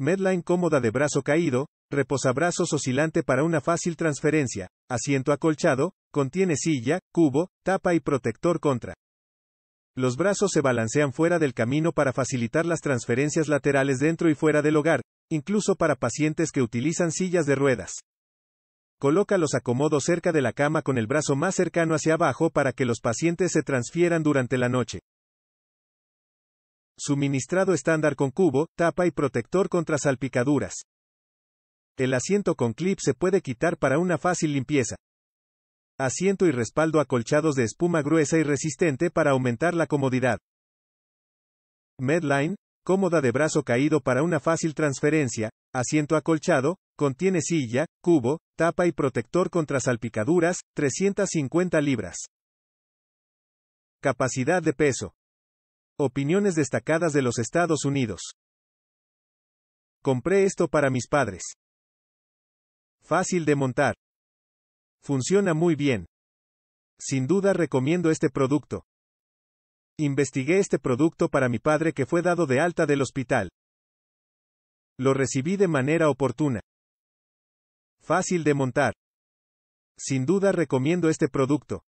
Medline cómoda de brazo caído, reposabrazos oscilante para una fácil transferencia, asiento acolchado, contiene silla, cubo, tapa y protector contra. Los brazos se balancean fuera del camino para facilitar las transferencias laterales dentro y fuera del hogar, incluso para pacientes que utilizan sillas de ruedas. Coloca los acomodos cerca de la cama con el brazo más cercano hacia abajo para que los pacientes se transfieran durante la noche. Suministrado estándar con cubo, tapa y protector contra salpicaduras. El asiento con clip se puede quitar para una fácil limpieza. Asiento y respaldo acolchados de espuma gruesa y resistente para aumentar la comodidad. Medline, cómoda de brazo caído para una fácil transferencia, asiento acolchado, contiene silla, cubo, tapa y protector contra salpicaduras, 350 libras. Capacidad de peso. Opiniones destacadas de los Estados Unidos. Compré esto para mis padres. Fácil de montar. Funciona muy bien. Sin duda recomiendo este producto. Investigué este producto para mi padre que fue dado de alta del hospital. Lo recibí de manera oportuna. Fácil de montar. Sin duda recomiendo este producto.